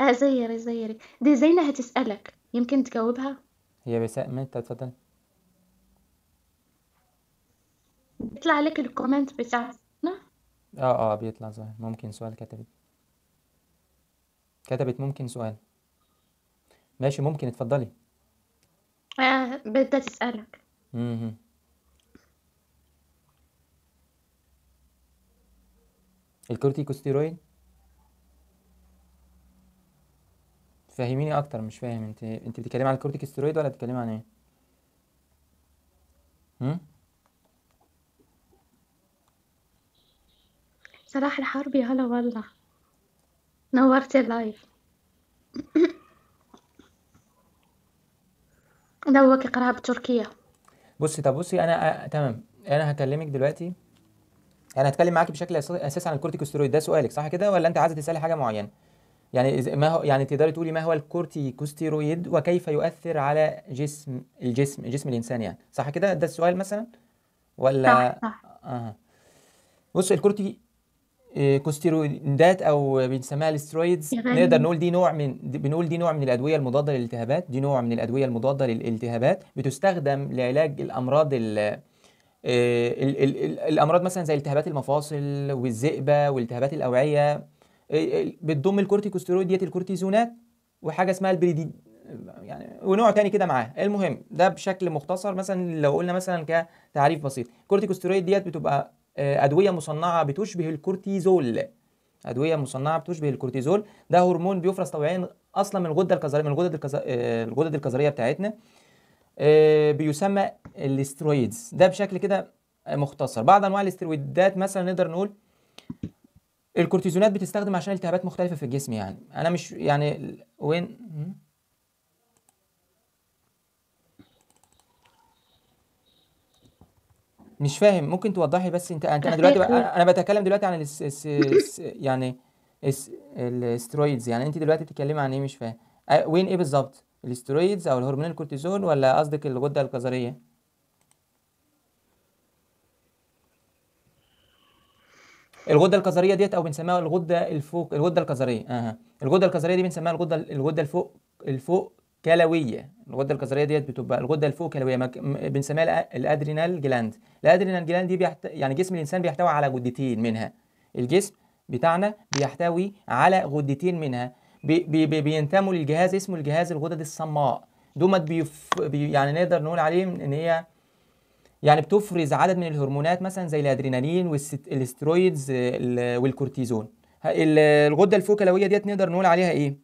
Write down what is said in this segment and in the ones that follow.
آه زيري زيري دي زينة هتسألك يمكن تجاوبها هي بساء من تتفضل بيطلع لك الكومنت بتاعنا اه اه بيطلع ظاهر ممكن سؤال كتبت كتبت ممكن سؤال ماشي ممكن اتفضلي آه بدها تسألك امم الكورتيكوستيرويد فهميني اكتر مش فاهم انت انت بتتكلمي عن الكورتيكوستيرويد ولا بتتكلمي عن ايه هم؟ صلاح الحربي هلا والله نورت اللايف دوك يقراها بتركية بصي طب بصي انا تمام انا هكلمك دلوقتي انا هتكلم معاكي بشكل اساسي عن الكورتيكوستيرويد ده سؤالك صح كده ولا انت عايزه تسالي حاجه معينه يعني ما هو يعني تقدري تقولي ما هو الكورتيكوستيرويد وكيف يؤثر على جسم الجسم جسم الانسان يعني صح كده ده السؤال مثلا ولا صح صح اه بص الكورتي آه، كوستيرويدات او بنسميها الاسترويدز نقدر نقول دي نوع من بنقول دي نوع من الادويه المضاده للالتهابات دي نوع من الادويه المضاده للالتهابات بتستخدم لعلاج الامراض ال آه، الامراض مثلا زي التهابات المفاصل والذئبه والتهابات الاوعيه إيه، إيه، بتضم الكورتيكوستيرويد ديت الكورتيزونات وحاجه اسمها البريدي يعني ونوع تاني كده معاه المهم ده بشكل مختصر مثلا لو قلنا مثلا كتعريف بسيط الكورتيكوستيرويد ديت بتبقى آه، ادويه مصنعه بتشبه الكورتيزول ادويه مصنعه بتشبه الكورتيزول ده هرمون بيفرز طبيعيا اصلا من الغده الكظريه من آه، الغدد الغدد الكظريه بتاعتنا آه، بيسمى الاسترويدز ده بشكل كده مختصر بعض انواع الاسترويدات مثلا نقدر نقول الكورتيزونات بتستخدم عشان التهابات مختلفه في الجسم يعني انا مش يعني وين مش فاهم ممكن توضحي بس انت انا دلوقتي انا بتكلم دلوقتي عن الس... الس... الس... يعني الس... الاسترويدز يعني انت دلوقتي بتتكلمي عن ايه مش فاهم وين ايه بالظبط الاسترويدز او الهرمون الكورتيزون ولا قصدك الغده القذريه الغده الكظريه ديت او بنسميها الغده الفوق الغده الكظريه اها الغده الكظريه دي بنسميها الغده الغده الفوق الفوق كلويه الغده الكظريه ديت بتبقى الغده الفوق كلويه بنسميها الادرينال جلاند الادرينال جلاند دي بيحت... يعني جسم الانسان بيحتوي على غدتين منها الجسم بتاعنا بيحتوي على غدتين منها بي... بي... بي... بينتموا للجهاز اسمه الجهاز الغدد الصماء دومت بيف... بي... يعني نقدر نقول عليه ان هي يعني بتفرز عدد من الهرمونات مثلا زي الادرينالين والسترويدز والكورتيزون الغده الفوكلويه ديت نقدر نقول عليها ايه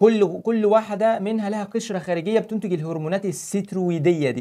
كل كل واحده منها لها قشره خارجيه بتنتج الهرمونات السترويديه دي